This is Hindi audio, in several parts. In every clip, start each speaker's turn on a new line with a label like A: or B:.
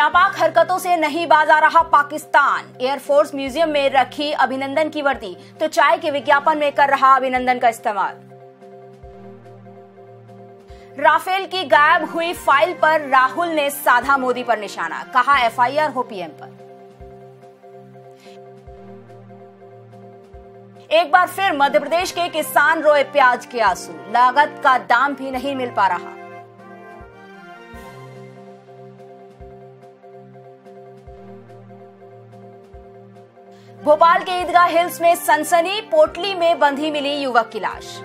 A: नापाक हरकतों से नहीं बाजा रहा पाकिस्तान एयरफोर्स म्यूजियम में रखी अभिनंदन की वर्दी तो चाय के विज्ञापन में कर रहा अभिनंदन का इस्तेमाल राफेल की गायब हुई फाइल पर राहुल ने साधा मोदी पर निशाना कहा एफआईआर हो पीएम पर एक बार फिर मध्य प्रदेश के किसान रोए प्याज के आंसू लागत का दाम भी नहीं मिल पा रहा भोपाल के ईदगाह हिल्स में सनसनी पोटली में बंधी मिली युवक की लाश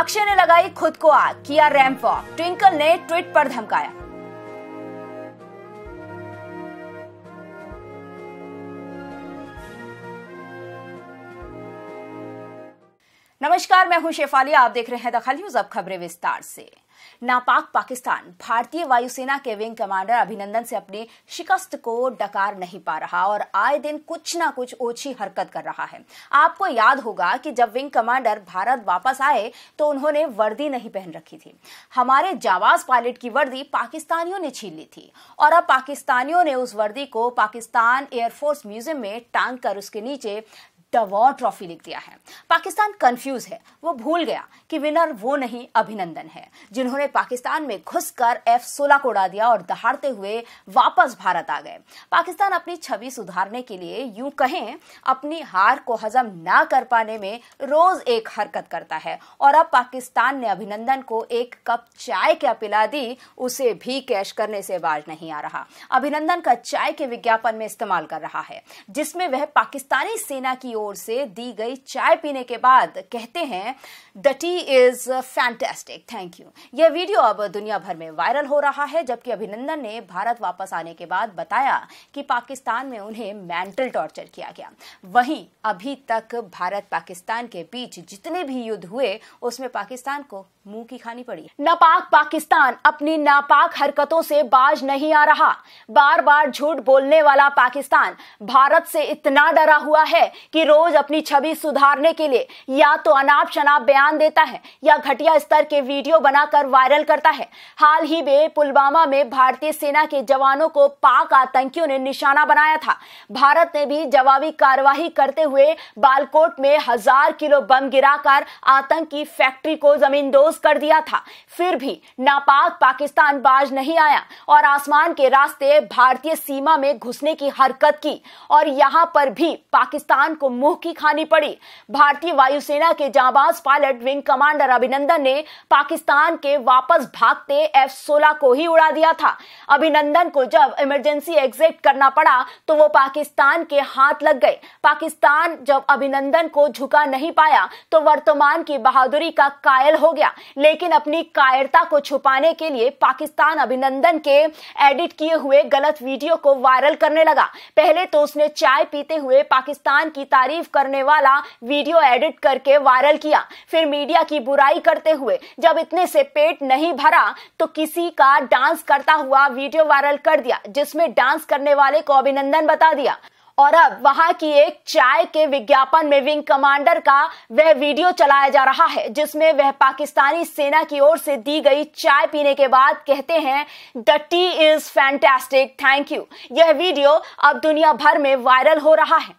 A: अक्षय ने लगाई खुद को आग किया रैंप वॉक ट्विंकल ने ट्वीट पर धमकाया नमस्कार मैं हूं शेफाली आप देख रहे हैं दखल न्यूज अब खबरें विस्तार से नापाक पाकिस्तान भारतीय वायुसेना के विंग कमांडर अभिनंदन से अपनी शिकस्त को डकार नहीं पा रहा और आए दिन कुछ ना कुछ ओछी हरकत कर रहा है आपको याद होगा कि जब विंग कमांडर भारत वापस आए तो उन्होंने वर्दी नहीं पहन रखी थी हमारे जावाज पायलट की वर्दी पाकिस्तानियों ने छीन ली थी और अब पाकिस्तानियों ने उस वर्दी को पाकिस्तान एयरफोर्स म्यूजियम में टांग कर उसके नीचे टवॉर ट्रॉफी लिख दिया है पाकिस्तान कंफ्यूज है वो भूल गया कि विनर वो नहीं अभिनंदन है जिन्होंने पाकिस्तान में घुसकर एफ सोलह को उड़ा दिया और दहाड़ते हुए वापस भारत आ गए पाकिस्तान अपनी छवि सुधारने के लिए यूं कहें अपनी हार को हजम ना कर पाने में रोज एक हरकत करता है और अब पाकिस्तान ने अभिनंदन को एक कप चाय क्या पिला दी उसे भी कैश करने से बाज नहीं आ रहा अभिनंदन का चाय के विज्ञापन में इस्तेमाल कर रहा है जिसमें वह पाकिस्तानी सेना की ओर से दी गई चाय पीने के बाद कहते हैं the tea is fantastic thank you यह वीडियो अब दुनिया भर में वायरल हो रहा है जबकि अभिनंदन ने भारत वापस आने के बाद बताया कि पाकिस्तान में उन्हें मेंटल टॉर्चर किया गया वहीं अभी तक भारत पाकिस्तान के बीच जितने भी युद्ध हुए उसमें पाकिस्तान को मुंह की खानी पड़ी नापाक पाकिस्तान अपनी नापाक हरकतों से बाज नहीं आ रहा बार बार झूठ बोलने वाला पाकिस्तान भारत से इतना डरा हुआ है कि रोज अपनी छवि सुधारने के लिए या तो अनाप शनाप बयान बयान देता है या घटिया स्तर के वीडियो बनाकर वायरल करता है हाल ही में पुलवामा में भारतीय सेना के जवानों को पाक आतंकियों ने निशाना बनाया था भारत ने भी जवाबी कार्यवाही करते हुए बालकोट में हजार किलो बम गिराकर आतंकी फैक्ट्री को जमीन कर दिया था फिर भी नापाक पाकिस्तान बाज नहीं आया और आसमान के रास्ते भारतीय सीमा में घुसने की हरकत की और यहाँ पर भी पाकिस्तान को मुंह की खानी पड़ी भारतीय वायुसेना के जाबाज pilot jet wing commander Abhinandan ने पाकिस्तान के वापस भागते एफ सोलह को ही उड़ा दिया था अभिनंदन को जब इमरजेंसी एग्जिट करना पड़ा तो वो पाकिस्तान के हाथ लग गए पाकिस्तान जब अभिनंदन को झुका नहीं पाया तो वर्तमान की बहादुरी का कायल हो गया लेकिन अपनी कायरता को छुपाने के लिए पाकिस्तान अभिनंदन के एडिट किए हुए गलत वीडियो को वायरल करने लगा पहले तो उसने चाय पीते हुए पाकिस्तान की तारीफ करने वाला वीडियो एडिट करके वायरल किया फिर फिर मीडिया की बुराई करते हुए जब इतने से पेट नहीं भरा तो किसी का डांस करता हुआ वीडियो वायरल कर दिया जिसमें डांस करने वाले को अभिनंदन बता दिया और अब वहां की एक चाय के विज्ञापन में विंग कमांडर का वह वीडियो चलाया जा रहा है जिसमें वह पाकिस्तानी सेना की ओर से दी गई चाय पीने के बाद कहते हैं the tea is fantastic thank you यह वीडियो अब दुनिया भर में वायरल हो रहा है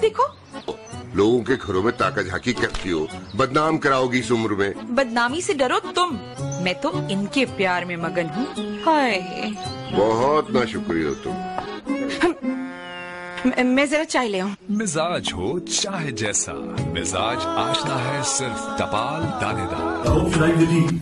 A: देखो देखो
B: लोगों के घरों में ताका झाकी करती हो बदनाम कराओगी इस उम्र में
A: बदनामी से डरो तुम मैं तो इनके प्यार में मगन हूँ
B: बहुत ना शुक्रिया
C: तुम मैं जरा चाय ले
B: मिजाज हो चाहे जैसा मिजाज आशना है सिर्फ टपाल दानेदार oh,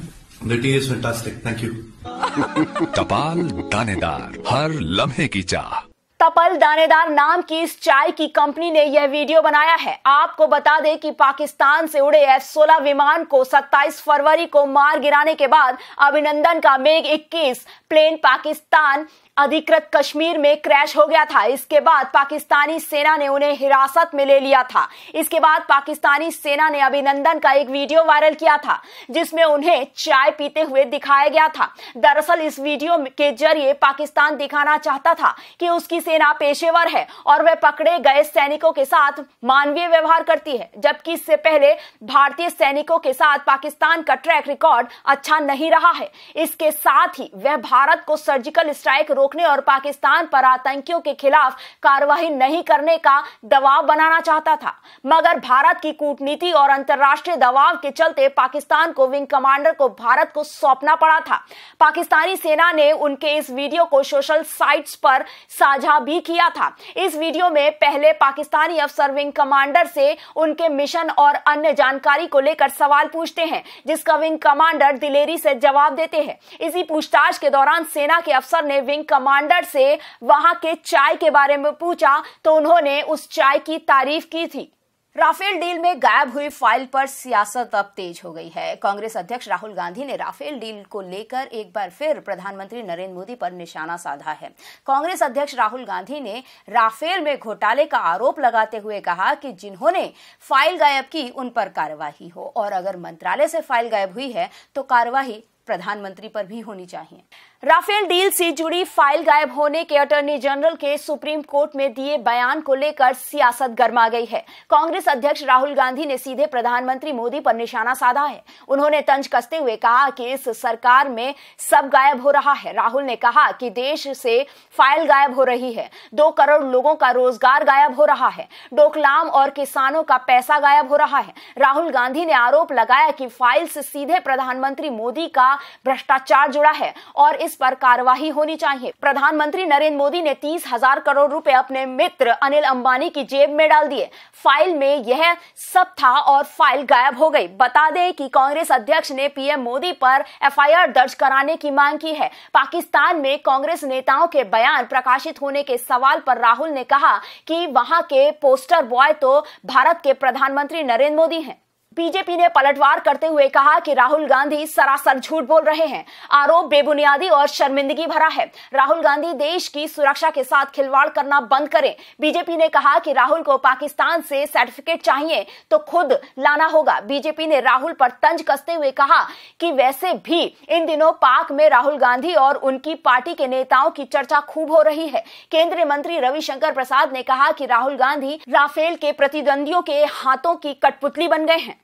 B: टपाल दानेदार हर लम्हे की चाह
A: तपल दानेदार नाम की इस चाय की कंपनी ने यह वीडियो बनाया है आपको बता दें कि पाकिस्तान से उड़े एफ सोलह विमान को 27 फरवरी को मार गिराने के बाद अभिनंदन का मेघ 21 प्लेन पाकिस्तान अधिकृत कश्मीर में क्रैश हो गया था इसके बाद पाकिस्तानी सेना ने उन्हें हिरासत में ले लिया था इसके बाद पाकिस्तानी सेना ने अभिनंदन का एक वीडियो वायरल किया था जिसमें उन्हें चाय पीते हुए दिखाया गया था दरअसल इस वीडियो के जरिए पाकिस्तान दिखाना चाहता था कि उसकी सेना पेशेवर है और वह पकड़े गए सैनिकों के साथ मानवीय व्यवहार करती है जबकि इससे पहले भारतीय सैनिकों के साथ पाकिस्तान का ट्रैक रिकॉर्ड अच्छा नहीं रहा है इसके साथ ही वह भारत को सर्जिकल स्ट्राइक रोकने और पाकिस्तान पर आतंकियों के खिलाफ कार्रवाई नहीं करने का दबाव बनाना चाहता था मगर भारत की कूटनीति और अंतर्राष्ट्रीय दबाव के चलते पाकिस्तान को विंग कमांडर को भारत को सौंपना पड़ा था पाकिस्तानी सेना ने उनके इस वीडियो को सोशल साइट्स पर साझा साझा भी किया था इस वीडियो में पहले पाकिस्तानी अफसर विंग कमांडर से उनके मिशन और अन्य जानकारी को लेकर सवाल पूछते हैं जिसका विंग कमांडर दिलेरी से जवाब देते हैं इसी पूछताछ के दौरान सेना के अफसर ने विंग कमांडर से वहां के चाय के बारे में पूछा तो उन्होंने उस चाय की तारीफ की थी राफेल डील में गायब हुई फाइल पर सियासत अब तेज हो गई है कांग्रेस अध्यक्ष राहुल गांधी ने राफेल डील को लेकर एक बार फिर प्रधानमंत्री नरेंद्र मोदी पर निशाना साधा है कांग्रेस अध्यक्ष राहुल गांधी ने राफेल में घोटाले का आरोप लगाते हुए कहा कि जिन्होंने फाइल गायब की उन पर कार्यवाही हो और अगर मंत्रालय से फाइल गायब हुई है तो कार्यवाही प्रधानमंत्री पर भी होनी चाहिए राफेल डील से जुड़ी फाइल गायब होने के अटॉर्नी जनरल के सुप्रीम कोर्ट में दिए बयान को लेकर सियासत गर्मा गई है कांग्रेस अध्यक्ष राहुल गांधी ने सीधे प्रधानमंत्री मोदी पर निशाना साधा है उन्होंने तंज कसते हुए कहा कि इस सरकार में सब गायब हो रहा है राहुल ने कहा कि देश से फाइल गायब हो रही है दो करोड़ लोगों का रोजगार गायब हो रहा है डोकलाम और किसानों का पैसा गायब हो रहा है राहुल गांधी ने आरोप लगाया कि फाइल से सीधे प्रधानमंत्री मोदी का भ्रष्टाचार जुड़ा है और इस पर कार्यवाही होनी चाहिए प्रधानमंत्री नरेंद्र मोदी ने तीस हजार करोड़ रुपए अपने मित्र अनिल अंबानी की जेब में डाल दिए फाइल में यह सब था और फाइल गायब हो गई बता दें कि कांग्रेस अध्यक्ष ने पीएम मोदी पर एफआईआर दर्ज कराने की मांग की है पाकिस्तान में कांग्रेस नेताओं के बयान प्रकाशित होने के सवाल पर राहुल ने कहा कि वहां के पोस्टर बॉय तो भारत के प्रधानमंत्री नरेंद्र मोदी हैं बीजेपी ने पलटवार करते हुए कहा कि राहुल गांधी सरासर झूठ बोल रहे हैं आरोप बेबुनियादी और शर्मिंदगी भरा है राहुल गांधी देश की सुरक्षा के साथ खिलवाड़ करना बंद करें बीजेपी ने कहा कि राहुल को पाकिस्तान से सर्टिफिकेट चाहिए तो खुद लाना होगा बीजेपी ने राहुल पर तंज कसते हुए कहा कि वैसे भी इन दिनों पाक में राहुल गांधी और उनकी पार्टी के नेताओं की चर्चा खूब हो रही है केंद्रीय मंत्री रविशंकर प्रसाद ने कहा कि राहुल गांधी राफेल के प्रतिद्वंदियों के हाथों की कठपुतली बन गए हैं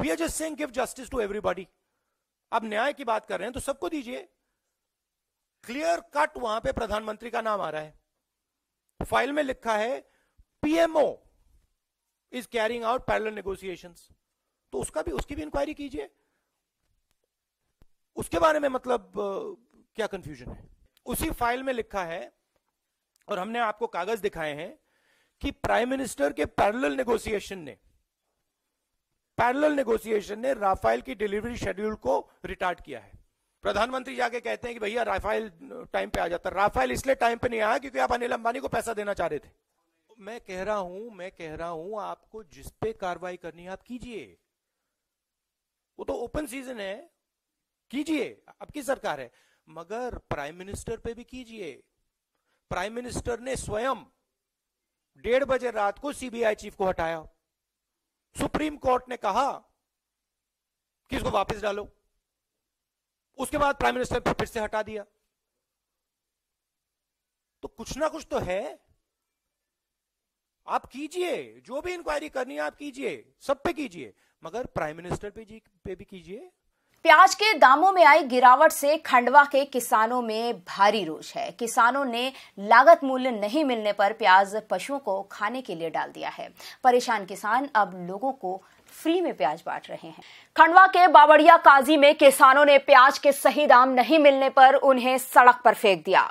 B: we are just saying give justice to everybody आप न्याय की बात कर रहे हैं तो सबको दीजिए क्लियर कट वहां पे प्रधानमंत्री का नाम आ रहा है फाइल में लिखा है PMO is carrying out parallel negotiation तो उसका भी उसकी भी इंक्वायरी कीजिए उसके बारे में मतलब क्या कंफ्यूजन है उसी फाइल में लिखा है और हमने आपको कागज दिखाए हैं कि प्राइम मिनिस्टर के पैरेलल नेगोशिएशन ने पैरेलल नेगोशिएशन ने राफेल की डिलीवरी शेड्यूल को रिटार्ट किया है प्रधानमंत्री जाके कहते हैं कि भैया राफेल टाइम पे आ जाता राफेल इसलिए टाइम पे नहीं आया क्योंकि आप अनिल अंबानी को पैसा देना चाह रहे थे मैं कह रहा हूं मैं कह रहा हूं आपको जिस पे कार्रवाई करनी है आप कीजिए वो तो ओपन सीजन है कीजिए आपकी सरकार है मगर प्राइम मिनिस्टर पे भी कीजिए प्राइम मिनिस्टर ने स्वयं डेढ़ बजे रात को सीबीआई चीफ को हटाया सुप्रीम कोर्ट ने कहा कि इसको वापस डालो उसके बाद प्राइम मिनिस्टर को फिर से हटा दिया तो कुछ ना कुछ तो है आप कीजिए जो भी इंक्वायरी करनी है आप कीजिए सब पे कीजिए मगर प्राइम मिनिस्टर पे जी पे भी कीजिए
A: प्याज के दामों में आई गिरावट से खंडवा के किसानों में भारी रोष है किसानों ने लागत मूल्य नहीं मिलने पर प्याज पशुओं को खाने के लिए डाल दिया है परेशान किसान अब लोगों को फ्री में प्याज बांट रहे हैं खंडवा के बावड़िया काजी में किसानों ने प्याज के सही दाम नहीं मिलने पर उन्हें सड़क पर फेंक दिया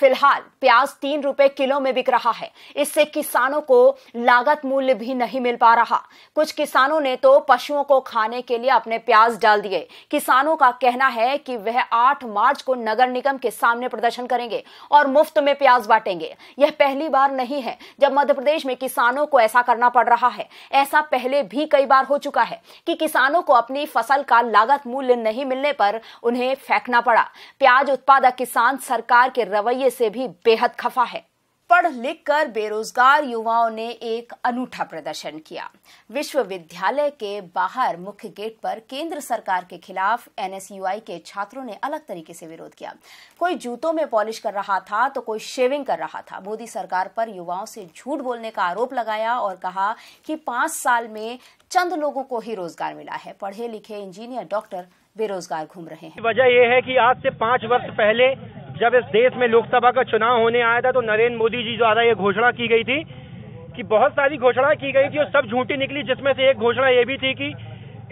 A: फिलहाल प्याज तीन रुपए किलो में बिक रहा है इससे किसानों को लागत मूल्य भी नहीं मिल पा रहा कुछ किसानों ने तो पशुओं को खाने के लिए अपने प्याज डाल दिए किसानों का कहना है कि वह 8 मार्च को नगर निगम के सामने प्रदर्शन करेंगे और मुफ्त में प्याज बांटेंगे यह पहली बार नहीं है जब मध्य प्रदेश में किसानों को ऐसा करना पड़ रहा है ऐसा पहले भी कई बार हो चुका है कि किसानों को अपनी फसल का लागत मूल्य नहीं मिलने पर उन्हें फेंकना पड़ा प्याज उत्पादक किसान सरकार के रवैये से भी बेहद खफा है पढ़ लिख कर बेरोजगार युवाओं ने एक अनूठा प्रदर्शन किया विश्वविद्यालय के बाहर मुख्य गेट पर केंद्र सरकार के खिलाफ एनएसयूआई के छात्रों ने अलग तरीके से विरोध किया कोई जूतों में पॉलिश कर रहा था तो कोई शेविंग कर रहा था मोदी सरकार पर युवाओं से झूठ बोलने का आरोप लगाया और कहा कि पांच साल में चंद लोगों को ही रोजगार मिला है पढ़े लिखे इंजीनियर डॉक्टर बेरोजगार घूम रहे
B: हैं वजह यह है कि आज से पाँच वर्ष पहले जब इस देश में लोकसभा का चुनाव होने आया था तो नरेंद्र मोदी जी द्वारा ये घोषणा की गई थी कि बहुत सारी घोषणा की गई थी और सब झूठी निकली जिसमें से एक घोषणा ये भी थी कि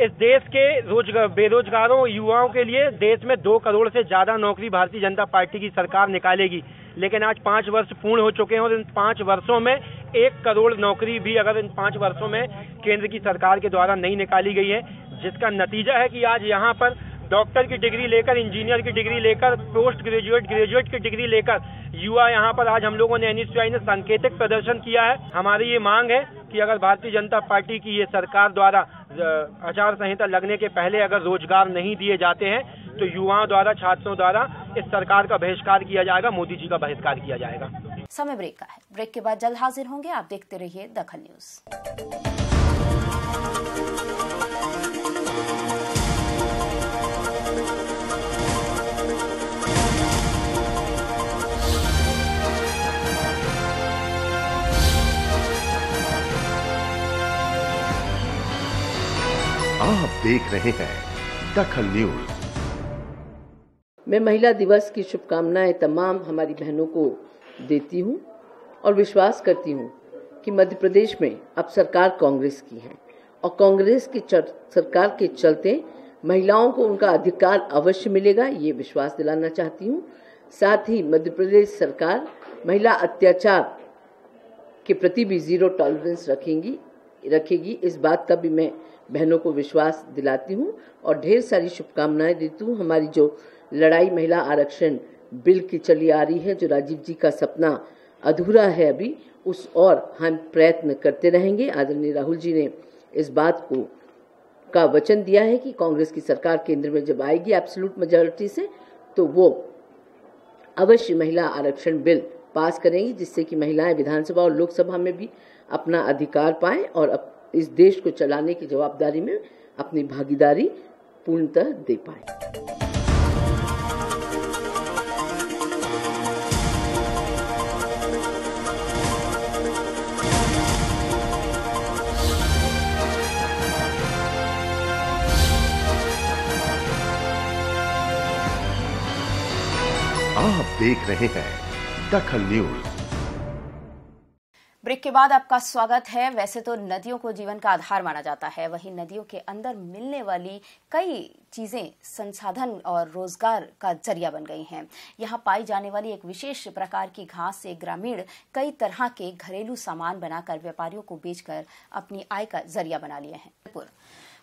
B: इस देश के रोजगार बेरोजगारों युवाओं के लिए देश में दो करोड़ से ज्यादा नौकरी भारतीय जनता पार्टी की सरकार निकालेगी लेकिन आज पाँच वर्ष पूर्ण हो चुके हैं और इन पाँच वर्षों में एक करोड़ नौकरी भी अगर इन पांच वर्षों में केंद्र की सरकार के द्वारा नहीं निकाली गई है जिसका नतीजा है कि आज यहाँ पर डॉक्टर की डिग्री लेकर इंजीनियर की डिग्री लेकर पोस्ट ग्रेजुएट ग्रेजुएट की डिग्री लेकर युवा यहाँ पर आज हम लोगों ने एनएसयूआई ने सांकेतिक प्रदर्शन किया है हमारी ये मांग है कि अगर भारतीय जनता पार्टी की ये सरकार द्वारा आचार संहिता लगने के पहले अगर रोजगार नहीं दिए जाते हैं तो युवाओं द्वारा छात्रों द्वारा इस सरकार का बहिष्कार किया जाएगा मोदी जी का बहिष्कार किया जाएगा
A: समय ब्रेक का है ब्रेक के बाद जल्द हाजिर होंगे आप देखते रहिए दखल न्यूज
C: आप देख रहे हैं दखल न्यूज मैं महिला दिवस की शुभकामनाएं तमाम हमारी बहनों को देती हूँ और विश्वास करती हूँ कि मध्य प्रदेश में अब सरकार कांग्रेस की है और कांग्रेस की सरकार के चलते महिलाओं को उनका अधिकार अवश्य मिलेगा ये विश्वास दिलाना चाहती हूँ साथ ही मध्य प्रदेश सरकार महिला अत्याचार के प्रति भी जीरो टॉलरेंस रखेंगी रखेगी इस बात का भी मैं बहनों को विश्वास दिलाती हूँ और ढेर सारी शुभकामनाएं देती हूँ हमारी जो लड़ाई महिला आरक्षण बिल की चली आ रही है जो राजीव जी का सपना अधूरा है अभी उस और हम प्रयत्न करते रहेंगे आदरणीय राहुल जी ने इस बात को का वचन दिया है कि कांग्रेस की सरकार केंद्र में जब आएगी एब्सोलूट मेजोरिटी से तो वो अवश्य महिला आरक्षण बिल पास करेंगी जिससे कि महिलाएं विधानसभा और लोकसभा में भी अपना अधिकार पाए और इस देश को चलाने की जवाबदारी में अपनी भागीदारी पूर्णतः दे पाए देख रहे हैं
B: दखल न्यूज
A: ब्रेक के बाद आपका स्वागत है वैसे तो नदियों को जीवन का आधार माना जाता है वहीं नदियों के अंदर मिलने वाली कई चीज़ें संसाधन और रोजगार का जरिया बन गई हैं यहाँ पाई जाने वाली एक विशेष प्रकार की घास से ग्रामीण कई तरह के घरेलू सामान बनाकर व्यापारियों को बेचकर अपनी आय का जरिया बना लिए हैं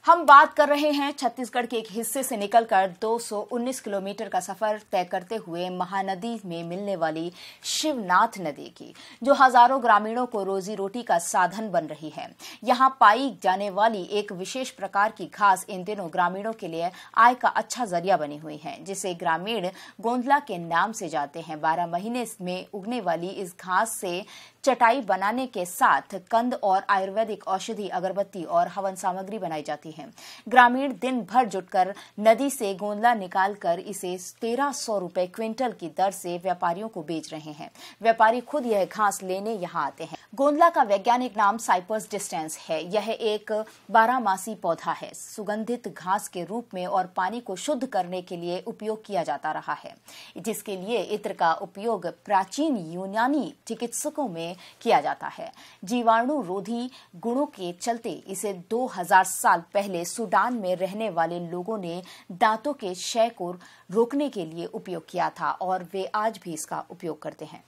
A: हम बात कर रहे हैं छत्तीसगढ़ के एक हिस्से से निकलकर 219 किलोमीटर का सफर तय करते हुए महानदी में मिलने वाली शिवनाथ नदी की जो हजारों ग्रामीणों को रोजी रोटी का साधन बन रही है यहां पाई जाने वाली एक विशेष प्रकार की घास इन दिनों ग्रामीणों के लिए आय का अच्छा जरिया बनी हुई है जिसे ग्रामीण गोंदला के नाम से जाते हैं बारह महीने में उगने वाली इस घास से चटाई बनाने के साथ कंद और आयुर्वेदिक औषधि अगरबत्ती और हवन सामग्री बनाई जाती है ग्रामीण दिन भर जुटकर नदी से गोंदला निकालकर इसे तेरह सौ रूपए क्विंटल की दर से व्यापारियों को बेच रहे हैं व्यापारी खुद यह घास लेने यहाँ आते हैं गोंदला का वैज्ञानिक नाम साइपर्स डिस्टेंस है यह एक बारहमासी पौधा है सुगंधित घास के रूप में और पानी को शुद्ध करने के लिए उपयोग किया जाता रहा है जिसके लिए इत्र का उपयोग प्राचीन यूनानी चिकित्सकों में में किया जाता है जीवाणु रोधी गुणों के चलते इसे 2000 साल पहले सूडान में रहने वाले लोगों ने दांतों के क्षय को रोकने के लिए उपयोग किया था और वे आज भी इसका उपयोग करते हैं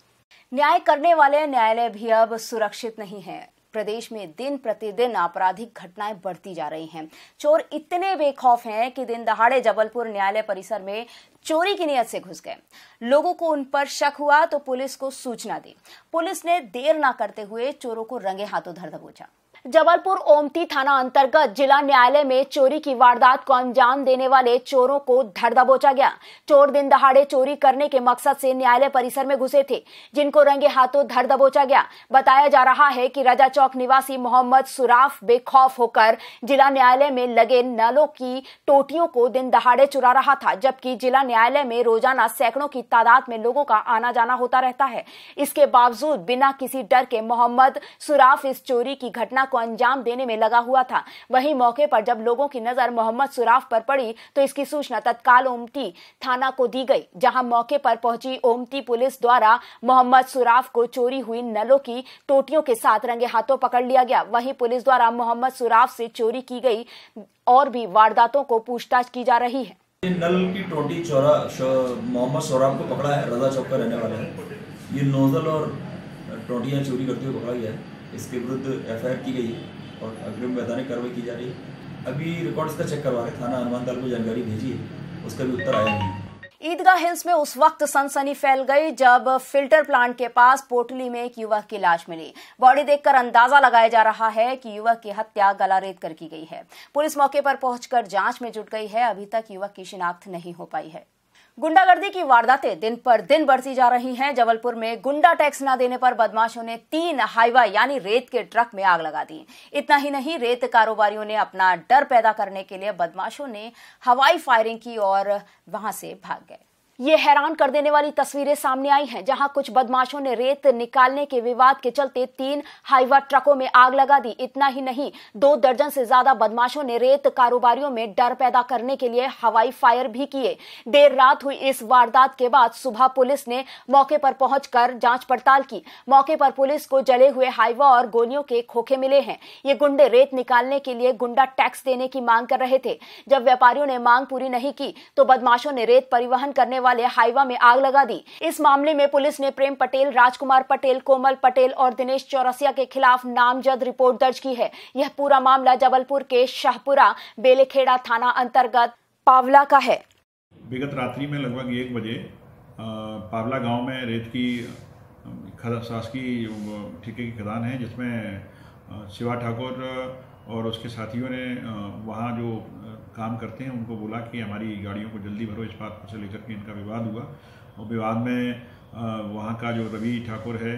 A: न्याय करने वाले न्यायालय भी अब सुरक्षित नहीं है प्रदेश में दिन प्रतिदिन आपराधिक घटनाएं बढ़ती जा रही हैं चोर इतने बेखौफ हैं कि दिन दहाड़े जबलपुर न्यायालय परिसर में चोरी की नीयत से घुस गए लोगों को उन पर शक हुआ तो पुलिस को सूचना दी पुलिस ने देर ना करते हुए चोरों को रंगे हाथों धर दबोचा जबलपुर ओमती थाना अंतर्गत जिला न्यायालय में चोरी की वारदात को अंजाम देने वाले चोरों को धर दबोचा गया चोर दिन दहाड़े चोरी करने के मकसद से न्यायालय परिसर में घुसे थे जिनको रंगे हाथों धर दबोचा गया बताया जा रहा है कि राजा चौक निवासी मोहम्मद सुराफ बेखौफ होकर जिला न्यायालय में लगे नलों की टोटियों को दिन दहाड़े चुरा रहा था जबकि जिला न्यायालय में रोजाना सैकड़ों की तादाद में लोगों का आना जाना होता रहता है इसके बावजूद बिना किसी डर के मोहम्मद सुराफ इस चोरी की घटना को अंजाम देने में लगा हुआ था वही मौके पर जब लोगों की नजर मोहम्मद सुराफ पर पड़ी तो इसकी सूचना तत्काल ओमती थाना को दी गई जहां मौके पर पहुंची ओमती पुलिस द्वारा मोहम्मद सुराफ को चोरी हुई नलों की टोटियों के साथ रंगे हाथों पकड़ लिया गया वहीं पुलिस द्वारा मोहम्मद सुराफ से चोरी की गई और भी वारदातों को पूछताछ की जा रही है
B: नल की टोटी चोरा मोहम्मद सौराब को पकड़ा है रजा चौक का रहने वाला है ये नोजल और टोटियाँ चोरी करते हुए पकड़ा गया है इसके विरुद्ध एफ की गई और अग्रिम वैधानिक कार्रवाई की जा रही अभी रिकॉर्ड्स का चेक करवा रहे थाना हनुमान दल को जानकारी भेजी है उसका भी उत्तर आया नहीं
A: ईदगाह हिल्स में उस वक्त सनसनी फैल गई जब फिल्टर प्लांट के पास पोटली में एक युवक की लाश मिली बॉडी देखकर अंदाजा लगाया जा रहा है कि युवक की हत्या गला रेत कर की गई है पुलिस मौके पर पहुंचकर जांच में जुट गई है अभी तक युवक की शिनाख्त नहीं हो पाई है गुंडागर्दी की वारदातें दिन पर दिन बढ़ती जा रही हैं जबलपुर में गुंडा टैक्स न देने पर बदमाशों ने तीन हाईवा यानी रेत के ट्रक में आग लगा दी इतना ही नहीं रेत कारोबारियों ने अपना डर पैदा करने के लिए बदमाशों ने हवाई फायरिंग की और वहां से भाग गए ये हैरान कर देने वाली तस्वीरें सामने आई हैं जहां कुछ बदमाशों ने रेत निकालने के विवाद के चलते तीन हाईवा ट्रकों में आग लगा दी इतना ही नहीं दो दर्जन से ज्यादा बदमाशों ने रेत कारोबारियों में डर पैदा करने के लिए हवाई फायर भी किए देर रात हुई इस वारदात के बाद सुबह पुलिस ने मौके पर पहुंचकर जांच पड़ताल की मौके पर पुलिस को जले हुए हाईवा और गोलियों के खोखे मिले हैं ये गुंडे रेत निकालने के लिए गुंडा टैक्स देने की मांग कर रहे थे जब व्यापारियों ने मांग पूरी नहीं की तो बदमाशों ने रेत परिवहन करने वाले हाईवा में आग लगा दी इस मामले में पुलिस ने प्रेम पटेल राजकुमार पटेल कोमल पटेल और दिनेश चौरसिया के खिलाफ नामजद रिपोर्ट दर्ज की है यह पूरा मामला जबलपुर के शाहपुरा बेलेखेड़ा थाना अंतर्गत पावला का है
B: विगत रात्रि में लगभग एक बजे पावला गांव में रेत की शासकीय ठेके की खदान है जिसमें शिवा ठाकुर और उसके साथियों ने वहाँ जो काम करते हैं उनको बोला कि हमारी गाड़ियों को जल्दी भरो इस बात को से लेकर के इनका विवाद हुआ और विवाद में वहाँ का जो रवि ठाकुर है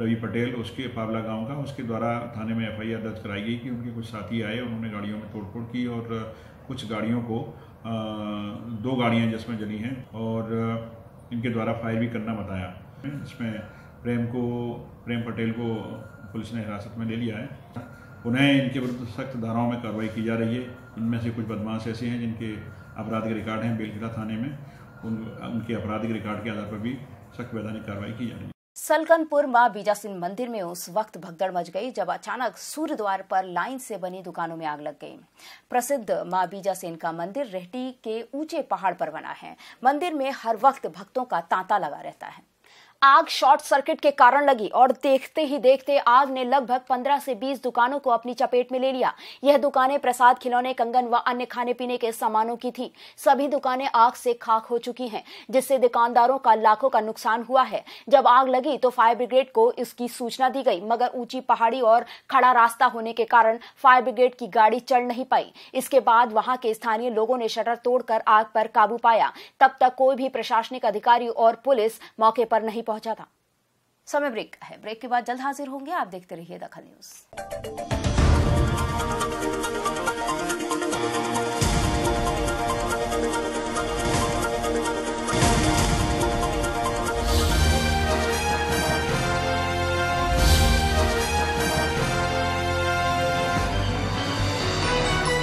B: रवि पटेल उसके पावला गांव का उसके द्वारा थाने में एफ दर्ज कराई गई कि उनके कुछ साथी आए उन्होंने गाड़ियों में तोड़फोड़ की और कुछ गाड़ियों को दो गाड़ियाँ जिसमें जली हैं और इनके द्वारा फायर भी करना बताया इसमें प्रेम को प्रेम पटेल को पुलिस ने हिरासत में ले लिया है पुनः इनके विरुद्ध सख्त धाराओं में कार्रवाई की जा रही है इनमें से कुछ बदमाश ऐसे हैं जिनके आपराधिक रिकॉर्ड हैं बेलखिला थाने में उन उनके आपराधिक रिकॉर्ड के आधार पर भी सख्त वैधानिक कार्रवाई की जा रही है
A: सलकनपुर माँ बीजा सिंह मंदिर में उस वक्त भगदड़ मच गई जब अचानक सूर्य द्वार पर लाइन से बनी दुकानों में आग लग गई प्रसिद्ध माँ बीजा सेन का मंदिर रेहटी के ऊंचे पहाड़ पर बना है मंदिर में हर वक्त भक्तों का तांता लगा रहता है आग शॉर्ट सर्किट के कारण लगी और देखते ही देखते आग ने लगभग 15 से 20 दुकानों को अपनी चपेट में ले लिया यह दुकानें प्रसाद खिलौने कंगन व अन्य खाने पीने के सामानों की थी सभी दुकानें आग से खाक हो चुकी हैं जिससे दुकानदारों का लाखों का नुकसान हुआ है जब आग लगी तो फायर ब्रिगेड को इसकी सूचना दी गई मगर ऊंची पहाड़ी और खड़ा रास्ता होने के कारण फायर ब्रिगेड की गाड़ी चल नहीं पाई इसके बाद वहां के स्थानीय लोगों ने शटर तोड़कर आग पर काबू पाया तब तक कोई भी प्रशासनिक अधिकारी और पुलिस मौके पर नहीं पहुंचा था समय ब्रेक है ब्रेक के बाद जल्द हाजिर होंगे आप देखते रहिए दखल न्यूज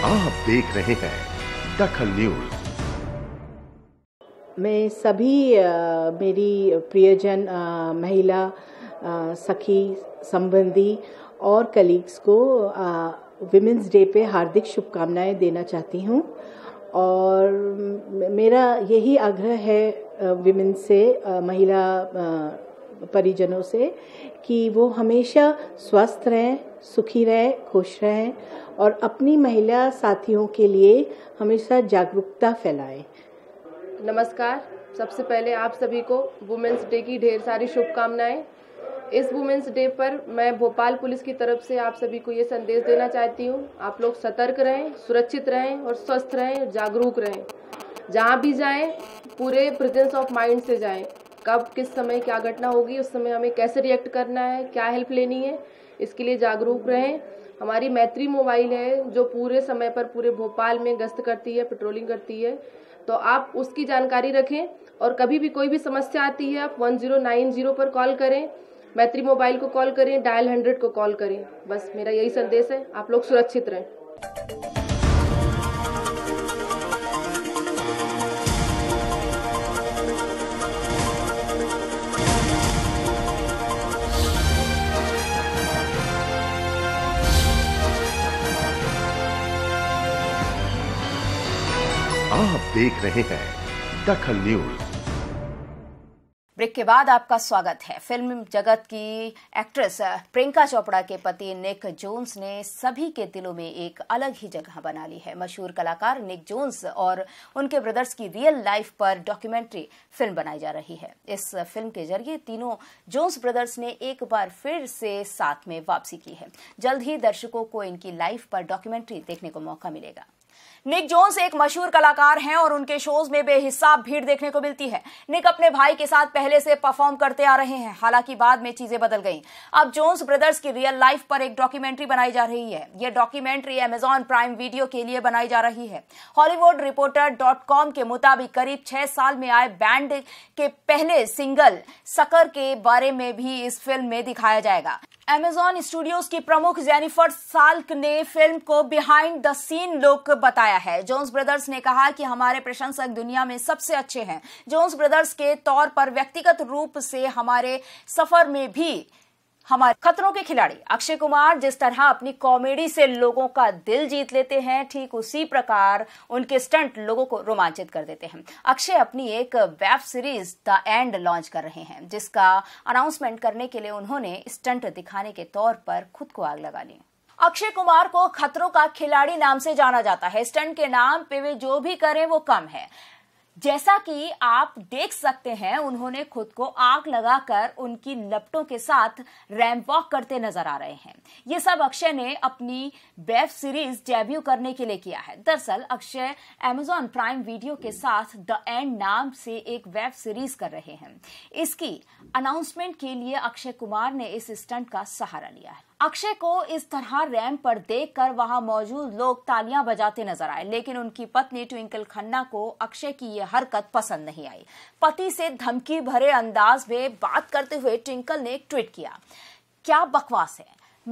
B: आप देख रहे हैं दखल न्यूज
C: सभी मेरी प्रियजन महिला सखी संबंधी और कलीग्स को विमेंस डे पे हार्दिक शुभकामनाएं देना चाहती हूँ और मेरा यही आग्रह है विमेन से महिला परिजनों से कि वो हमेशा स्वस्थ रहें सुखी रहें खुश रहें और अपनी महिला साथियों के लिए हमेशा जागरूकता फैलाएं नमस्कार सबसे पहले आप सभी को वुमेंस डे की ढेर सारी शुभकामनाएं इस वुमेंस डे पर मैं भोपाल पुलिस की तरफ से आप सभी को ये संदेश देना चाहती हूँ आप लोग सतर्क रहें सुरक्षित रहें और स्वस्थ रहें और जागरूक रहें जहाँ भी जाएं पूरे प्रेजेंस ऑफ माइंड से जाएं कब किस समय क्या घटना होगी उस समय हमें कैसे रिएक्ट करना है क्या हेल्प लेनी है इसके लिए जागरूक रहें हमारी मैत्री मोबाइल है जो पूरे समय पर पूरे भोपाल में गश्त करती है पेट्रोलिंग करती है तो आप उसकी जानकारी रखें और कभी भी कोई भी समस्या आती है आप वन जीरो नाइन जीरो पर कॉल करें मैत्री मोबाइल को कॉल करें डायल हंड्रेड को कॉल करें बस मेरा यही संदेश है आप लोग सुरक्षित रहें आप देख रहे
B: हैं दखल न्यूज
A: ब्रेक के बाद आपका स्वागत है फिल्म जगत की एक्ट्रेस प्रियंका चोपड़ा के पति निक जोन्स ने सभी के दिलों में एक अलग ही जगह बना ली है मशहूर कलाकार निक जोन्स और उनके ब्रदर्स की रियल लाइफ पर डॉक्यूमेंट्री फिल्म बनाई जा रही है इस फिल्म के जरिए तीनों जोन्स ब्रदर्स ने एक बार फिर से साथ में वापसी की है जल्द ही दर्शकों को इनकी लाइफ पर डॉक्यूमेंट्री देखने को मौका मिलेगा निक जोन्स एक मशहूर कलाकार हैं और उनके शोज में बेहिसाब भीड़ देखने को मिलती है निक अपने भाई के साथ पहले से परफॉर्म करते आ रहे हैं हालांकि बाद में चीजें बदल गई अब जोन्स ब्रदर्स की रियल लाइफ पर एक डॉक्यूमेंट्री बनाई जा रही है यह डॉक्यूमेंट्री एमेजॉन प्राइम वीडियो के लिए बनाई जा रही है हॉलीवुड रिपोर्टर डॉट कॉम के मुताबिक करीब छह साल में आए बैंड के पहले सिंगल सकर के बारे में भी इस फिल्म में दिखाया जाएगा एमेजॉन स्टूडियोज की प्रमुख जेनिफर साल्क ने फिल्म को बिहाइंड द सीन लुक बताया है जोन्स ब्रदर्स ने कहा कि हमारे प्रशंसक दुनिया में सबसे अच्छे हैं जोन्स ब्रदर्स के तौर पर व्यक्तिगत रूप से हमारे सफर में भी हमारे खतरों के खिलाड़ी अक्षय कुमार जिस तरह अपनी कॉमेडी से लोगों का दिल जीत लेते हैं ठीक उसी प्रकार उनके स्टंट लोगों को रोमांचित कर देते हैं अक्षय अपनी एक web series the end launch कर रहे हैं जिसका अनाउंसमेंट करने के लिए उन्होंने स्टंट दिखाने के तौर पर खुद को आग लगा ली अक्षय कुमार को खतरों का खिलाड़ी नाम से जाना जाता है स्टंट के नाम पे वे जो भी करें वो कम है जैसा कि आप देख सकते हैं उन्होंने खुद को आग लगाकर उनकी लपटों के साथ रैम्प वॉक करते नजर आ रहे हैं ये सब अक्षय ने अपनी वेब सीरीज डेब्यू करने के लिए किया है दरअसल अक्षय एमेजॉन प्राइम वीडियो के साथ द एंड नाम से एक वेब सीरीज कर रहे हैं इसकी अनाउंसमेंट के लिए अक्षय कुमार ने इस स्टंट का सहारा लिया है अक्षय को इस तरह रैंप पर देखकर वहां मौजूद लोग तालियां बजाते नजर आए लेकिन उनकी पत्नी ट्विंकल खन्ना को अक्षय की ये हरकत पसंद नहीं आई पति से धमकी भरे अंदाज में बात करते हुए ट्विंकल ने एक ट्वीट किया क्या बकवास है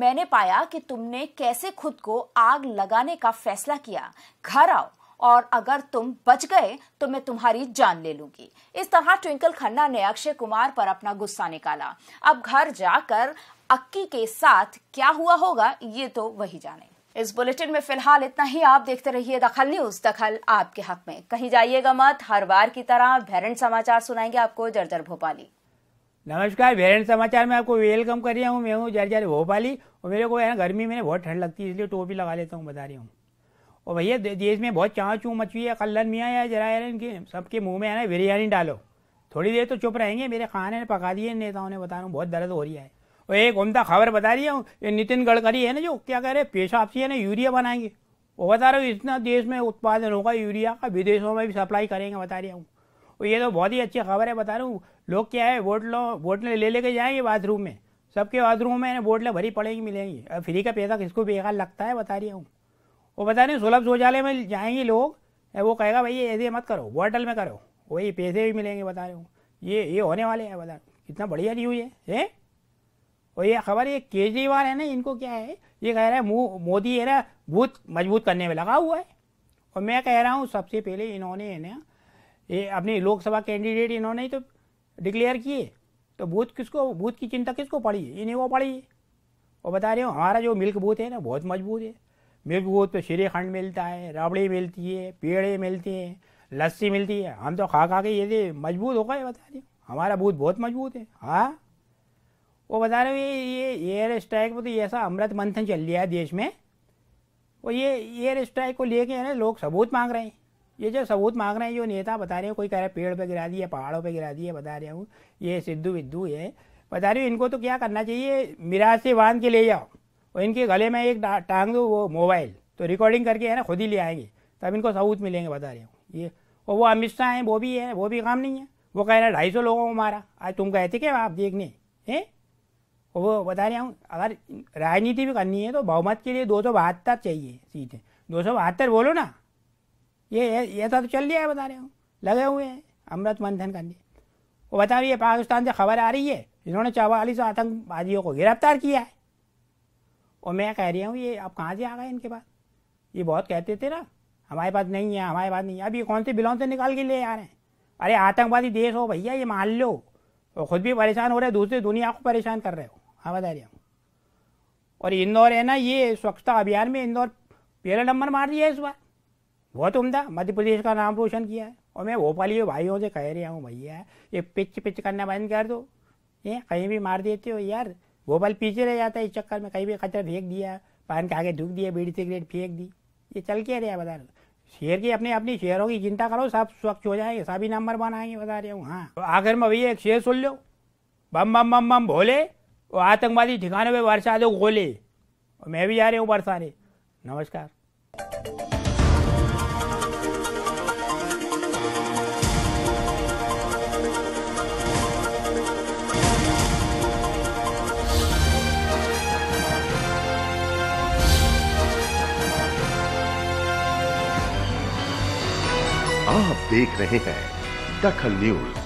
A: मैंने पाया कि तुमने कैसे खुद को आग लगाने का फैसला किया घर आओ और अगर तुम बच गए तो मैं तुम्हारी जान ले लूंगी इस तरह ट्विंकल खन्ना ने अक्षय कुमार पर अपना गुस्सा निकाला अब घर जाकर अक्की के साथ क्या हुआ होगा ये तो वही जाने इस बुलेटिन में फिलहाल इतना ही आप देखते रहिए दखल न्यूज दखल आपके हक में कहीं जाइएगा मत हर बार की तरह भेरेंट समाचार सुनाएंगे आपको जर्जर भोपाली
D: नमस्कार वेरेंट समाचार में आपको वेलकम कर रहा हूँ मैं हूँ जर्जर भोपाली और मेरे को गर्मी में बहुत ठंड लगती है इसलिए टोपी लगा लेता हूँ बता रही हूँ और भैया देश में बहुत चाँच चूँ मची है कल्लन मियाँ या जरा यार इनके सबके मुंह में है ना बिरयानी डालो थोड़ी देर तो चुप रहेंगे मेरे खाने ने पका दिए नेताओं ने बता रहा हूँ बहुत दर्द हो रही है तो एक उमदा खबर बता रही हूँ ये नितिन गडकरी है ना जो क्या कह रहे हैं पेशाब से है ना यूरिया बनाएंगे वो बता रहे हो इतना देश में उत्पादन होगा यूरिया का विदेशों में भी सप्लाई करेंगे बता रही हूँ तो ये तो बहुत ही अच्छी खबर है बता रहा हूँ लोग क्या है वोट लो बोटलें ले लेके जाएंगे बाथरूम में सबके बाथरूम में बोटलें भरी पड़ेंगी मिलेंगी अब फ्री का पैसा किसको बेकार लगता है बता रही हूँ वो बता रही सुलभ शौचालय में जाएंगे लोग वो कहेगा भाई ये ऐसे मत करो बॉटल में करो वही पैसे भी मिलेंगे बता रहे हूँ ये ये होने वाले हैं बता कितना बढ़िया न्यूज है और ये खबर ये केजरीवाल है ना इनको क्या है ये कह रहा है मोदी है ना भूत मजबूत करने में लगा हुआ है और मैं कह रहा हूँ सबसे पहले इन्होंने है ना ये अपनी लोकसभा कैंडिडेट इन्होंने ही तो डिक्लेयर किए तो बूथ किसको बूथ की चिंता किसको पड़ी है इन्हीं को पड़ी है और बता रहे हो हमारा जो मिल्क बूथ है ना बहुत मजबूत है मिल्क बूथ पे श्रीखंड मिलता है रबड़ी मिलती है पेड़े मिलते हैं लस्सी मिलती है हम तो खा खा के ये मजबूत हो गए बता रहे हमारा बूथ बहुत मजबूत है हाँ वो बता रहे हो ये ये एयर स्ट्राइक वो तो ऐसा अमृत मंथन चल रहा है देश में वो ये एयर स्ट्राइक को लेके है ना लोग सबूत मांग रहे हैं ये जो सबूत मांग रहे हैं जो नेता बता रहे हो कोई कह रहा है पेड़ पे गिरा दिए पहाड़ों पे गिरा दिए बता रहे हूँ ये सिद्धू विद्धू है बता रही हूँ इनको तो क्या करना चाहिए मिराज से बांध के ले जाओ और इनके गले में एक टांग दो वो मोबाइल तो रिकॉर्डिंग करके है ना खुद ही ले आएंगे तब इनको सबूत मिलेंगे बता रहे हूँ ये और वो अमित शाह हैं वो भी है वो भी काम नहीं है वो कह रहे हैं ढाई सौ लोगों को मारा आज तुम कहते क्या आप देखने हैं वो बता रहा हूँ अगर राजनीति भी करनी है तो बहुमत के लिए दो सौ बहत्तर चाहिए सीटें दो सौ बहत्तर बोलो ना ये ऐसा तो चल रहा है बता रहे हूँ लगे हुए हैं अमृत मंथन करने वो बता रही है पाकिस्तान से खबर आ रही है जिन्होंने चवालीस आतंकवादियों को गिरफ्तार किया है और मैं कह रही हूँ ये अब कहाँ से आ गए इनके पास ये बहुत कहते थे ना हमारे पास नहीं है हमारे पास नहीं है अब ये कौन से बिलों से निकाल के ले आ रहे हैं अरे आतंकवादी देश हो भैया ये मान लो और खुद भी परेशान हो रहे दूसरे दुनिया को परेशान कर रहे हो हाँ बता रहा हूँ और इंदौर है ना ये स्वच्छता अभियान में इंदौर पहला नंबर मार दिया इस बार बहुत तो उमदा मध्य प्रदेश का नाम रोशन किया है और मैं भोपाली भाइयों से कह रहा हूँ भैया ये पिच पिच करना बंद कर दो ये कहीं भी मार देते हो यार भोपाल पीछे रह जाता है इस चक्कर में कहीं भी कचरा फेंक दिया पान के आगे धूप दिया बीड़ी सिगरेट फेंक दी ये चल के रहा बता रहे शहर की अपने अपनी शहरों की चिंता करो सब स्वच्छ हो जाएंगे सभी नंबर बनाएंगे बता रहा हूँ हाँ तो आखिर में भैया एक शेर सुन लो बम बम बम बम भोले आतंकवादी ठिकाने पे वर्षा दो तो गोले और मैं भी जा रही हूँ बरसाने नमस्कार
C: आप देख रहे
B: हैं दखल न्यूज